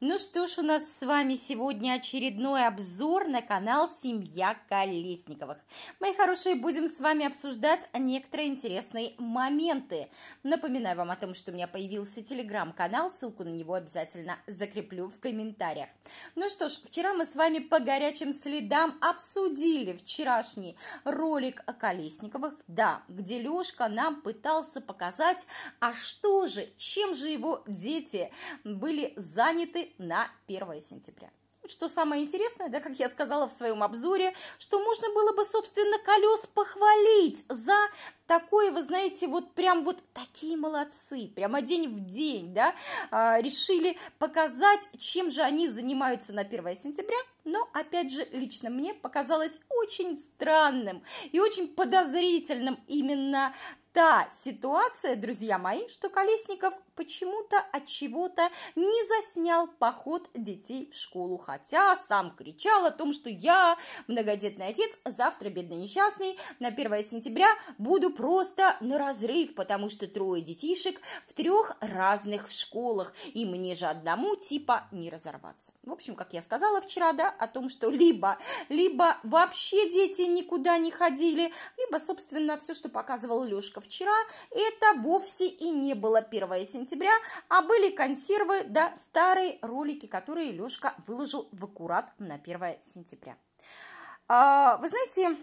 Ну что ж, у нас с вами сегодня очередной обзор на канал «Семья Колесниковых». Мои хорошие, будем с вами обсуждать некоторые интересные моменты. Напоминаю вам о том, что у меня появился телеграм-канал, ссылку на него обязательно закреплю в комментариях. Ну что ж, вчера мы с вами по горячим следам обсудили вчерашний ролик о Колесниковых, да, где Лешка нам пытался показать, а что же, чем же его дети были заняты открыты на 1 сентября. Что самое интересное, да, как я сказала в своем обзоре, что можно было бы, собственно, колес похвалить за такое, вы знаете, вот прям вот такие молодцы, прямо день в день, да, а, решили показать, чем же они занимаются на 1 сентября, но, опять же, лично мне показалось очень странным и очень подозрительным именно та ситуация, друзья мои, что Колесников почему-то от чего-то не заснял поход детей в школу, хотя сам кричал о том, что я, многодетный отец, завтра, бедный несчастный, на 1 сентября буду просто на разрыв, потому что трое детишек в трех разных школах, и мне же одному типа не разорваться. В общем, как я сказала вчера, да, о том, что либо, либо вообще дети никуда не ходили, либо, собственно, все, что показывал Лешка вчера, это вовсе и не было 1 сентября, а были консервы, да, старые ролики, которые Лешка выложил в аккурат на 1 сентября. А, вы знаете,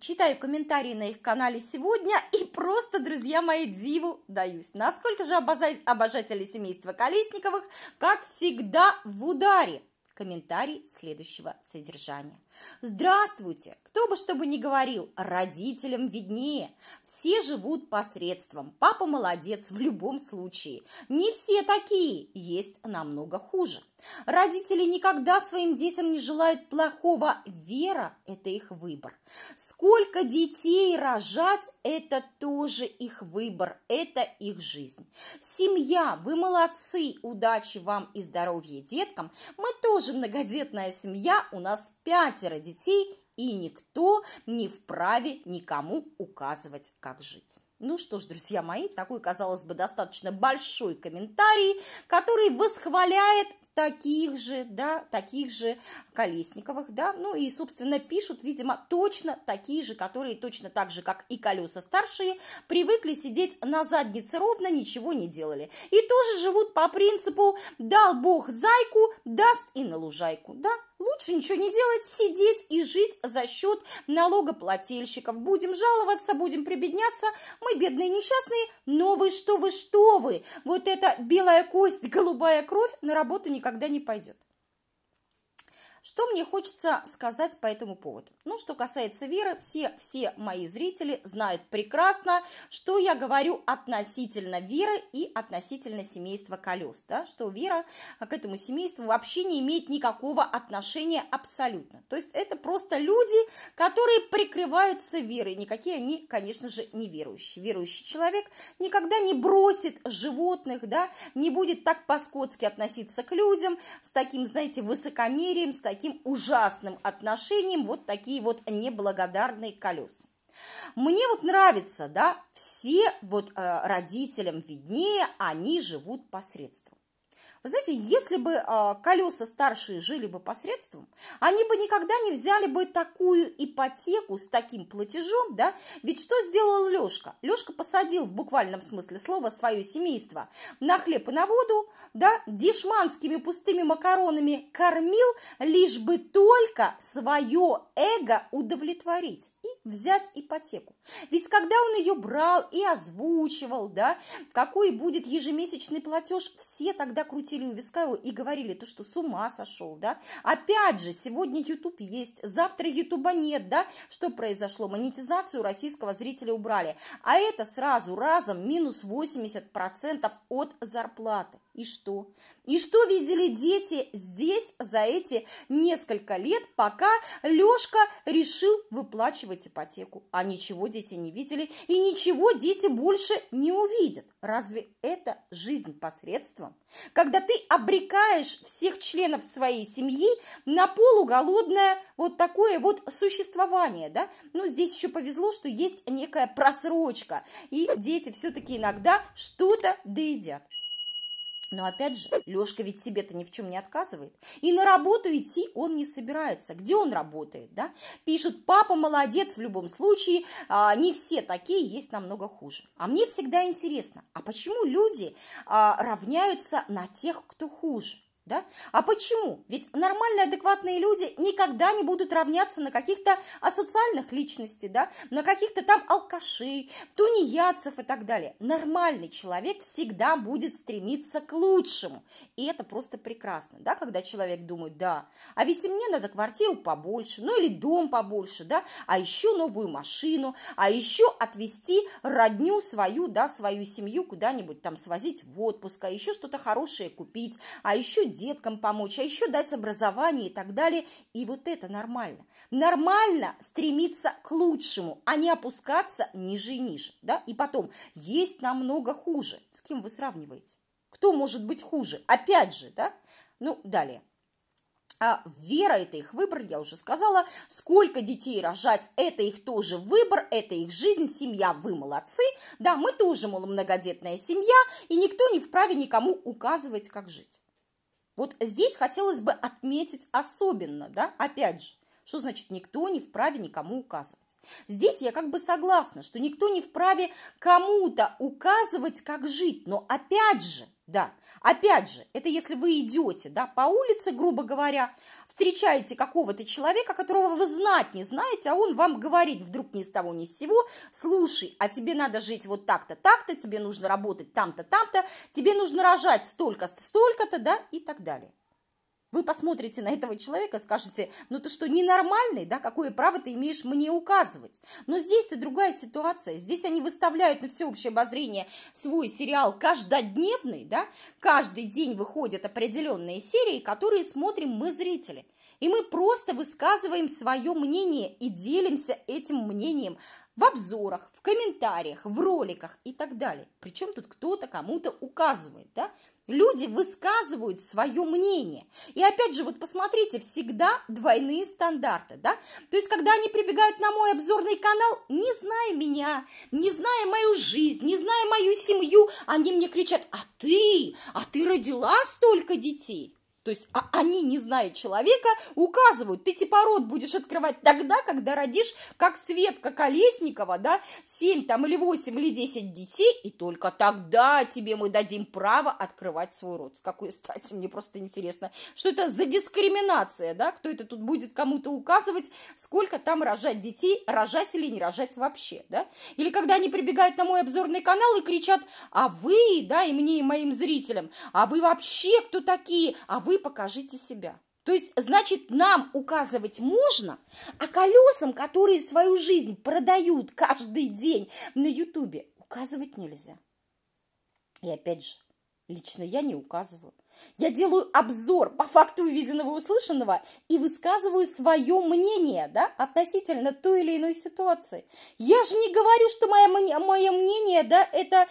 читаю комментарии на их канале сегодня и просто, друзья мои, диву даюсь. Насколько же обожатели семейства Колесниковых, как всегда, в ударе. Комментарий следующего содержания. Здравствуйте! Кто бы что бы ни говорил, родителям виднее. Все живут посредством. Папа молодец в любом случае. Не все такие, есть намного хуже. Родители никогда своим детям не желают плохого. Вера – это их выбор. Сколько детей рожать – это тоже их выбор, это их жизнь. Семья, вы молодцы, удачи вам и здоровья деткам. Мы тоже многодетная семья, у нас пятеро детей, и никто не вправе никому указывать, как жить. Ну что ж, друзья мои, такой, казалось бы, достаточно большой комментарий, который восхваляет таких же, да, таких же Колесниковых, да, ну и, собственно, пишут, видимо, точно такие же, которые точно так же, как и колеса старшие, привыкли сидеть на заднице ровно, ничего не делали. И тоже живут по принципу «дал бог зайку, даст и на лужайку», да, Лучше ничего не делать, сидеть и жить за счет налогоплательщиков. Будем жаловаться, будем прибедняться. Мы бедные несчастные, но вы что вы, что вы. Вот эта белая кость, голубая кровь на работу никогда не пойдет. Что мне хочется сказать по этому поводу? Ну, что касается веры, все, все мои зрители знают прекрасно, что я говорю относительно веры и относительно семейства колес, да, что вера а, к этому семейству вообще не имеет никакого отношения абсолютно. То есть это просто люди, которые прикрываются верой, никакие они, конечно же, не верующие. Верующий человек никогда не бросит животных, да, не будет так по-скотски относиться к людям, с таким, знаете, высокомерием, с таким таким ужасным отношением вот такие вот неблагодарные колеса. Мне вот нравится, да, все вот э, родителям виднее, они живут посредством. Вы знаете, если бы а, колеса старшие жили бы посредством, они бы никогда не взяли бы такую ипотеку с таким платежом, да? Ведь что сделал Лешка? Лешка посадил в буквальном смысле слова свое семейство на хлеб и на воду, да, дешманскими пустыми макаронами кормил, лишь бы только свое эго удовлетворить и взять ипотеку. Ведь когда он ее брал и озвучивал, да, какой будет ежемесячный платеж, все тогда крутили колотили у виска и говорили, то что, с ума сошел, да? Опять же, сегодня YouTube есть, завтра YouTube нет, да? Что произошло? Монетизацию российского зрителя убрали. А это сразу разом минус 80% от зарплаты. И что? И что видели дети здесь за эти несколько лет, пока Лешка решил выплачивать ипотеку? А ничего дети не видели, и ничего дети больше не увидят. Разве это жизнь посредством? Когда ты обрекаешь всех членов своей семьи на полуголодное вот такое вот существование, да? Ну, здесь еще повезло, что есть некая просрочка, и дети все-таки иногда что-то доедят. Но опять же, Лешка ведь себе-то ни в чем не отказывает. И на работу идти он не собирается. Где он работает, да? Пишут, папа молодец в любом случае, а, не все такие, есть намного хуже. А мне всегда интересно, а почему люди а, равняются на тех, кто хуже? Да? А почему? Ведь нормальные, адекватные люди никогда не будут равняться на каких-то асоциальных личностей, да? на каких-то там алкашей, тунеядцев и так далее. Нормальный человек всегда будет стремиться к лучшему. И это просто прекрасно, да? когда человек думает, да, а ведь и мне надо квартиру побольше, ну или дом побольше, да? а еще новую машину, а еще отвезти родню свою, да, свою семью куда-нибудь там свозить в отпуск, а еще что-то хорошее купить, а еще деткам помочь, а еще дать образование и так далее. И вот это нормально. Нормально стремиться к лучшему, а не опускаться ниже и ниже. Да? И потом, есть намного хуже. С кем вы сравниваете? Кто может быть хуже? Опять же, да? Ну, далее. А вера – это их выбор, я уже сказала. Сколько детей рожать – это их тоже выбор, это их жизнь, семья, вы молодцы. Да, мы тоже, мол, многодетная семья, и никто не вправе никому указывать, как жить. Вот здесь хотелось бы отметить особенно, да, опять же, что значит никто не вправе никому указывать? Здесь я как бы согласна, что никто не вправе кому-то указывать, как жить, но опять же, да, опять же, это если вы идете да, по улице, грубо говоря, встречаете какого-то человека, которого вы знать не знаете, а он вам говорит вдруг ни с того ни с сего, слушай, а тебе надо жить вот так-то, так-то, тебе нужно работать там-то, там-то, тебе нужно рожать столько-то, столько-то, да, и так далее. Вы посмотрите на этого человека, скажете, ну ты что, ненормальный, да, какое право ты имеешь мне указывать? Но здесь-то другая ситуация, здесь они выставляют на всеобщее обозрение свой сериал каждодневный, да, каждый день выходят определенные серии, которые смотрим мы, зрители. И мы просто высказываем свое мнение и делимся этим мнением в обзорах, в комментариях, в роликах и так далее. Причем тут кто-то кому-то указывает, да? Люди высказывают свое мнение. И опять же, вот посмотрите, всегда двойные стандарты, да? То есть, когда они прибегают на мой обзорный канал, не зная меня, не зная мою жизнь, не зная мою семью, они мне кричат, а ты, а ты родила столько детей? То есть а они, не зная человека, указывают, ты типород будешь открывать тогда, когда родишь, как Светка Колесникова, да, 7 там или 8 или 10 детей, и только тогда тебе мы дадим право открывать свой рот. С какой стати, мне просто интересно, что это за дискриминация, да, кто это тут будет кому-то указывать, сколько там рожать детей, рожать или не рожать вообще, да. Или когда они прибегают на мой обзорный канал и кричат, а вы, да, и мне, и моим зрителям, а вы вообще кто такие, а вы вы покажите себя. То есть, значит, нам указывать можно, а колесам, которые свою жизнь продают каждый день на Ютубе, указывать нельзя. И опять же, лично я не указываю. Я делаю обзор по факту увиденного и услышанного и высказываю свое мнение да, относительно той или иной ситуации. Я же не говорю, что мое, мое мнение да, это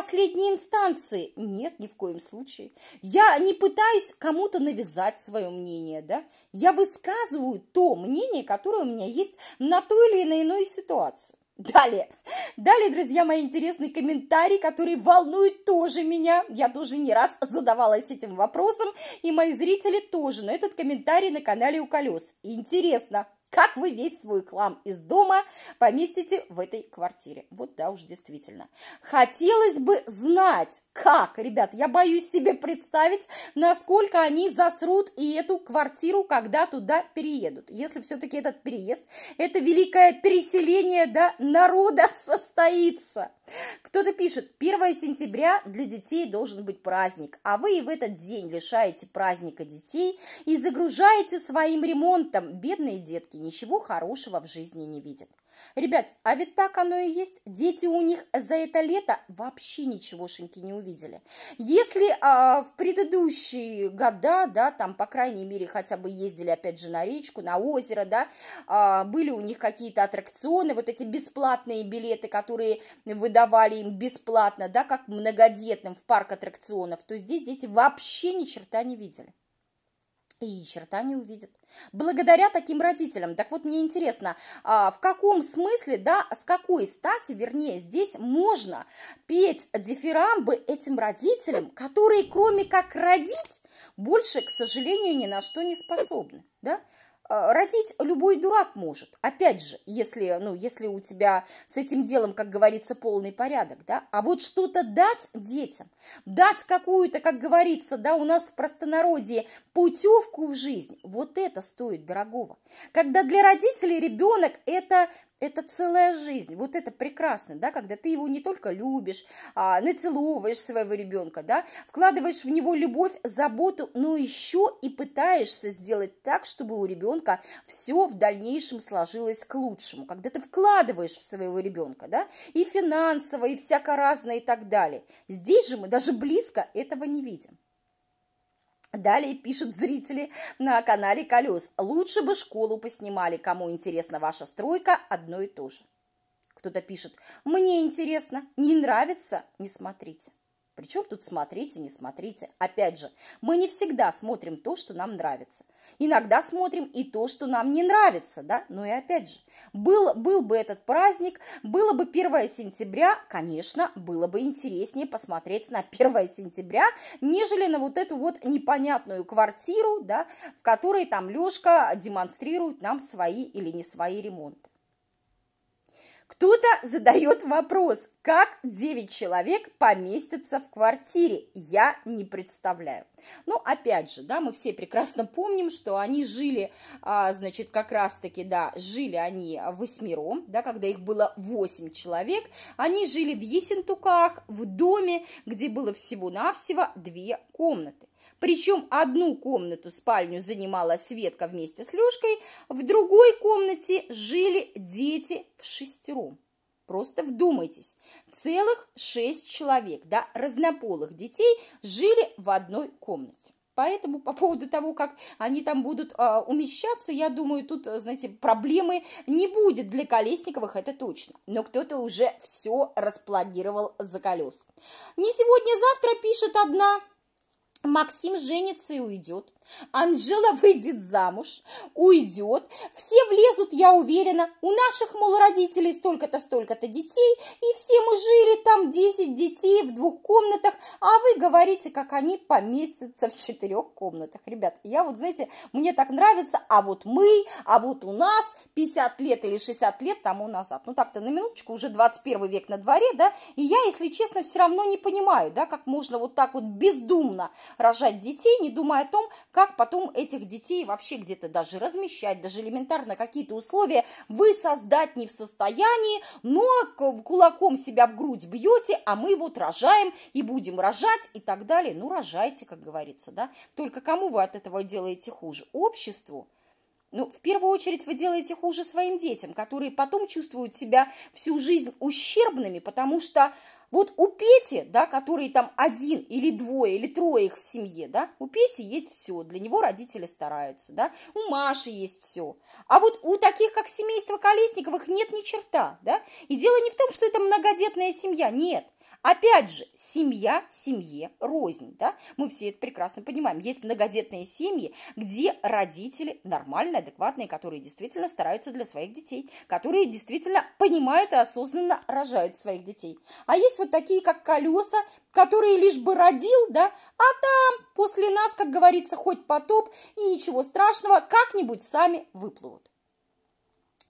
последней инстанции. Нет, ни в коем случае. Я не пытаюсь кому-то навязать свое мнение, да? Я высказываю то мнение, которое у меня есть на ту или на иную ситуацию. Далее. Далее, друзья мои, интересный комментарий, который волнует тоже меня. Я тоже не раз задавалась этим вопросом, и мои зрители тоже. Но этот комментарий на канале «У колес». Интересно, как вы весь свой хлам из дома поместите в этой квартире. Вот да уж, действительно. Хотелось бы знать, как, ребят, я боюсь себе представить, насколько они засрут и эту квартиру, когда туда переедут. Если все-таки этот переезд, это великое переселение да, народа состоится. Кто-то пишет, 1 сентября для детей должен быть праздник, а вы и в этот день лишаете праздника детей и загружаете своим ремонтом. Бедные детки, ничего хорошего в жизни не видят. Ребят, а ведь так оно и есть. Дети у них за это лето вообще ничегошеньки не увидели. Если а, в предыдущие года, да, там, по крайней мере, хотя бы ездили, опять же, на речку, на озеро, да, а, были у них какие-то аттракционы, вот эти бесплатные билеты, которые выдавали им бесплатно, да, как многодетным в парк аттракционов, то здесь дети вообще ни черта не видели и черта не увидят. Благодаря таким родителям. Так вот, мне интересно, а, в каком смысле, да, с какой стати, вернее, здесь можно петь дифирамбы этим родителям, которые, кроме как родить, больше, к сожалению, ни на что не способны, да? А, родить любой дурак может. Опять же, если, ну, если у тебя с этим делом, как говорится, полный порядок, да, а вот что-то дать детям, дать какую-то, как говорится, да, у нас в простонародье путевку в жизнь, вот это стоит дорогого. Когда для родителей ребенок – это это целая жизнь. Вот это прекрасно, да, когда ты его не только любишь, а, нацеловываешь своего ребенка, да, вкладываешь в него любовь, заботу, но еще и пытаешься сделать так, чтобы у ребенка все в дальнейшем сложилось к лучшему. Когда ты вкладываешь в своего ребенка, да, и финансово, и всяко разное и так далее. Здесь же мы даже близко этого не видим. Далее пишут зрители на канале Колес. Лучше бы школу поснимали. Кому интересна ваша стройка, одно и то же. Кто-то пишет, мне интересно, не нравится, не смотрите. Причем тут смотрите, не смотрите. Опять же, мы не всегда смотрим то, что нам нравится. Иногда смотрим и то, что нам не нравится, да? Ну и опять же, был, был бы этот праздник, было бы 1 сентября, конечно, было бы интереснее посмотреть на 1 сентября, нежели на вот эту вот непонятную квартиру, да, в которой там Лешка демонстрирует нам свои или не свои ремонты. Кто-то задает вопрос, как 9 человек поместятся в квартире, я не представляю. Но ну, опять же, да, мы все прекрасно помним, что они жили, а, значит, как раз-таки, да, жили они восьмером, да, когда их было 8 человек, они жили в Есентуках, в доме, где было всего-навсего две комнаты. Причем одну комнату, спальню, занимала Светка вместе с Лешкой, в другой комнате жили дети в шестером. Просто вдумайтесь, целых шесть человек, да, разнополых детей жили в одной комнате. Поэтому по поводу того, как они там будут э, умещаться, я думаю, тут, знаете, проблемы не будет для Колесниковых, это точно. Но кто-то уже все распланировал за колес. Не сегодня-завтра пишет одна Максим женится и уйдет. Анжела выйдет замуж, уйдет, все влезут, я уверена, у наших, мол, родителей столько-то, столько-то детей, и все мы жили там 10 детей в двух комнатах, а вы говорите, как они поместятся в четырех комнатах. Ребят, я вот, знаете, мне так нравится, а вот мы, а вот у нас 50 лет или 60 лет тому назад. Ну так-то на минуточку, уже 21 век на дворе, да, и я, если честно, все равно не понимаю, да, как можно вот так вот бездумно рожать детей, не думая о том, как как потом этих детей вообще где-то даже размещать, даже элементарно какие-то условия вы создать не в состоянии, но кулаком себя в грудь бьете, а мы вот рожаем и будем рожать и так далее. Ну, рожайте, как говорится, да. Только кому вы от этого делаете хуже? Обществу? Ну, в первую очередь вы делаете хуже своим детям, которые потом чувствуют себя всю жизнь ущербными, потому что вот у Пети, да, который там один или двое или трое их в семье, да, у Пети есть все, для него родители стараются, да, у Маши есть все. А вот у таких, как семейство Колесниковых, нет ни черта, да. И дело не в том, что это многодетная семья, нет – Опять же, семья семье рознь, да? Мы все это прекрасно понимаем. Есть многодетные семьи, где родители нормальные, адекватные, которые действительно стараются для своих детей, которые действительно понимают и осознанно рожают своих детей. А есть вот такие, как колеса, которые лишь бы родил, да, а там после нас, как говорится, хоть потоп и ничего страшного, как-нибудь сами выплывут.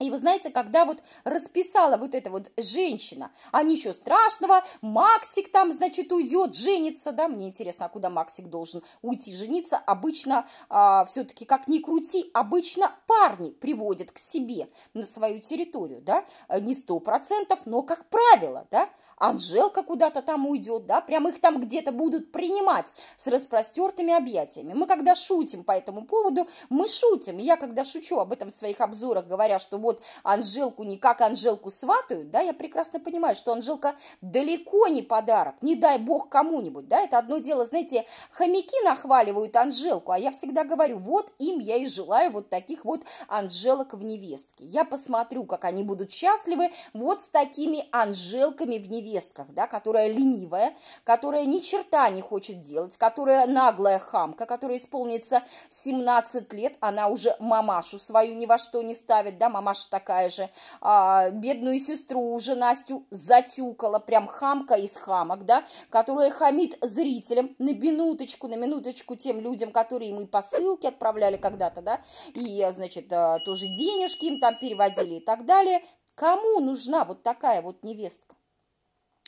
И вы знаете, когда вот расписала вот эта вот женщина, а ничего страшного, Максик там, значит, уйдет, женится, да, мне интересно, а куда Максик должен уйти жениться, обычно а, все-таки, как ни крути, обычно парни приводят к себе на свою территорию, да, э, не сто процентов, но как правило, да, Анжелка куда-то там уйдет, да, прям их там где-то будут принимать с распростертыми объятиями. Мы когда шутим по этому поводу, мы шутим. Я когда шучу об этом в своих обзорах, говоря, что вот Анжелку никак Анжелку сватают, да, я прекрасно понимаю, что Анжелка далеко не подарок, не дай бог кому-нибудь, да, это одно дело, знаете, хомяки нахваливают Анжелку, а я всегда говорю, вот им я и желаю вот таких вот Анжелок в невестке. Я посмотрю, как они будут счастливы вот с такими Анжелками в невестке поездках, да, которая ленивая, которая ни черта не хочет делать, которая наглая хамка, которая исполнится 17 лет, она уже мамашу свою ни во что не ставит, да, мамаша такая же, а, бедную сестру уже Настю затюкала, прям хамка из хамок, да, которая хамит зрителям на минуточку, на минуточку тем людям, которые мы посылки отправляли когда-то, да, и, значит, а, тоже денежки им там переводили и так далее. Кому нужна вот такая вот невестка?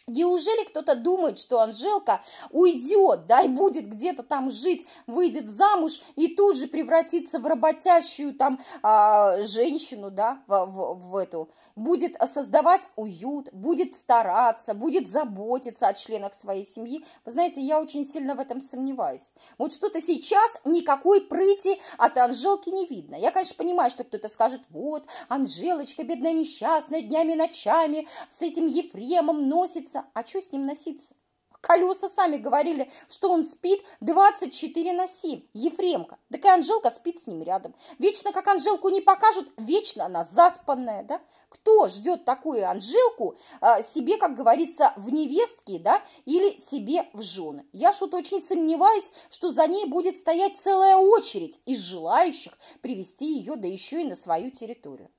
Неужели кто-то думает, что Анжелка уйдет, да, и будет где-то там жить, выйдет замуж и тут же превратится в работящую там а, женщину, да, в, в, в эту, будет создавать уют, будет стараться, будет заботиться о членах своей семьи. Вы знаете, я очень сильно в этом сомневаюсь. Вот что-то сейчас никакой прыти от Анжелки не видно. Я, конечно, понимаю, что кто-то скажет, вот, Анжелочка, бедная несчастная, днями и ночами с этим Ефремом носится, колеса, а что с ним носиться? Колеса сами говорили, что он спит 24 на 7. Ефремка. Так и Анжелка спит с ним рядом. Вечно, как Анжелку не покажут, вечно она заспанная, да? Кто ждет такую Анжелку а, себе, как говорится, в невестке, да, или себе в жены? Я что-то очень сомневаюсь, что за ней будет стоять целая очередь из желающих привести ее, да еще и на свою территорию.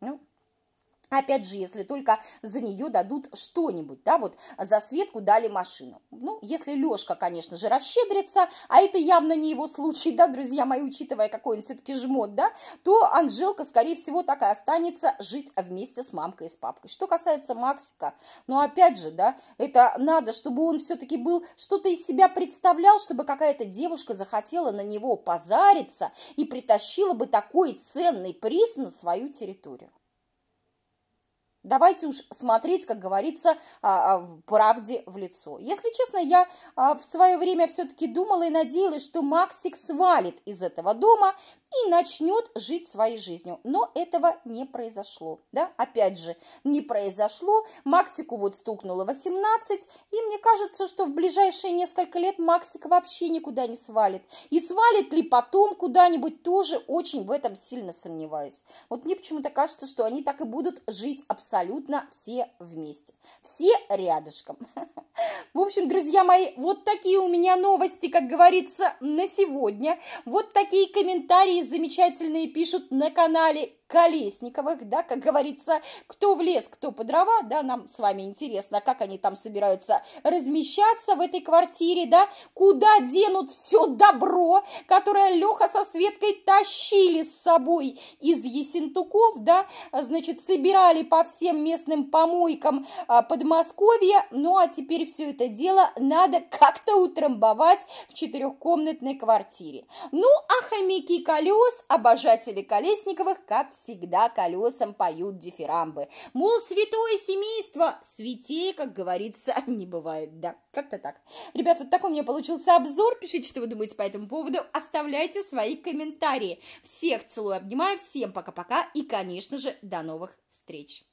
Ну, Опять же, если только за нее дадут что-нибудь, да, вот за Светку дали машину. Ну, если Лешка, конечно же, расщедрится, а это явно не его случай, да, друзья мои, учитывая, какой он все-таки жмот, да, то Анжелка, скорее всего, так и останется жить вместе с мамкой и с папкой. Что касается Максика, ну, опять же, да, это надо, чтобы он все-таки был, что-то из себя представлял, чтобы какая-то девушка захотела на него позариться и притащила бы такой ценный приз на свою территорию. Давайте уж смотреть, как говорится, а, а, правде в лицо. Если честно, я а, в свое время все-таки думала и надеялась, что Максик свалит из этого дома, и начнет жить своей жизнью. Но этого не произошло. Да? Опять же, не произошло. Максику вот стукнуло 18, и мне кажется, что в ближайшие несколько лет Максик вообще никуда не свалит. И свалит ли потом куда-нибудь, тоже очень в этом сильно сомневаюсь. Вот мне почему-то кажется, что они так и будут жить абсолютно все вместе. Все рядышком. В общем, друзья мои, вот такие у меня новости, как говорится, на сегодня. Вот такие комментарии комментарии замечательные пишут на канале Колесниковых, да, как говорится, кто в лес, кто по дрова, да, нам с вами интересно, как они там собираются размещаться в этой квартире, да, куда денут все добро, которое Леха со Светкой тащили с собой из Есентуков, да, значит, собирали по всем местным помойкам а, Подмосковья, ну а теперь все это дело надо как-то утрамбовать в четырехкомнатной квартире. Ну, а хомяки колес, обожатели Колесниковых, как всегда колесам поют дифирамбы. Мол, святое семейство, святей, как говорится, не бывает, да. Как-то так. Ребят, вот такой у меня получился обзор. Пишите, что вы думаете по этому поводу. Оставляйте свои комментарии. Всех целую, обнимаю. Всем пока-пока. И, конечно же, до новых встреч.